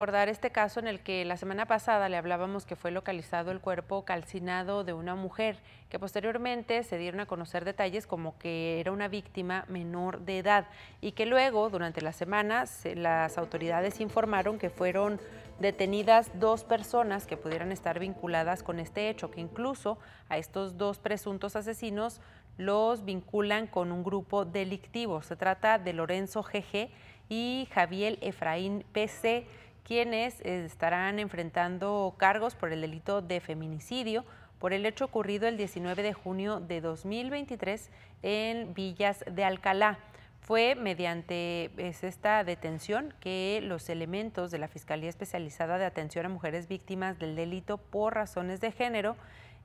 recordar este caso en el que la semana pasada le hablábamos que fue localizado el cuerpo calcinado de una mujer, que posteriormente se dieron a conocer detalles como que era una víctima menor de edad y que luego, durante la semana, las autoridades informaron que fueron detenidas dos personas que pudieran estar vinculadas con este hecho, que incluso a estos dos presuntos asesinos los vinculan con un grupo delictivo. Se trata de Lorenzo GG y Javier Efraín PC quienes eh, estarán enfrentando cargos por el delito de feminicidio por el hecho ocurrido el 19 de junio de 2023 en Villas de Alcalá. Fue mediante pues, esta detención que los elementos de la Fiscalía Especializada de Atención a Mujeres Víctimas del Delito por Razones de Género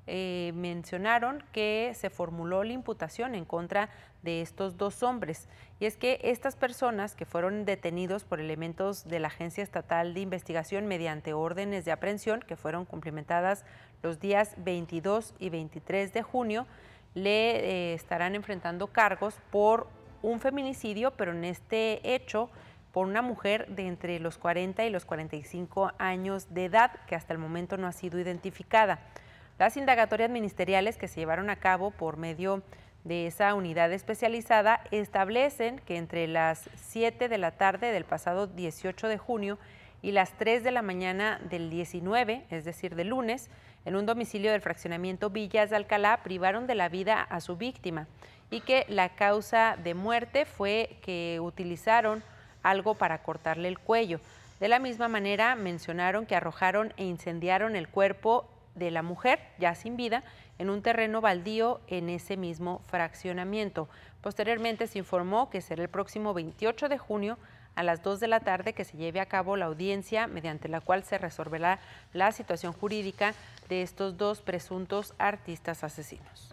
eh, mencionaron que se formuló la imputación en contra de estos dos hombres. Y es que estas personas que fueron detenidos por elementos de la Agencia Estatal de Investigación mediante órdenes de aprehensión que fueron cumplimentadas los días 22 y 23 de junio, le eh, estarán enfrentando cargos por un feminicidio, pero en este hecho por una mujer de entre los 40 y los 45 años de edad que hasta el momento no ha sido identificada. Las indagatorias ministeriales que se llevaron a cabo por medio de esa unidad especializada establecen que entre las 7 de la tarde del pasado 18 de junio y las 3 de la mañana del 19, es decir, de lunes, en un domicilio del fraccionamiento Villas de Alcalá privaron de la vida a su víctima y que la causa de muerte fue que utilizaron algo para cortarle el cuello. De la misma manera mencionaron que arrojaron e incendiaron el cuerpo de la mujer, ya sin vida, en un terreno baldío en ese mismo fraccionamiento. Posteriormente se informó que será el próximo 28 de junio a las 2 de la tarde que se lleve a cabo la audiencia mediante la cual se resolverá la situación jurídica de estos dos presuntos artistas asesinos.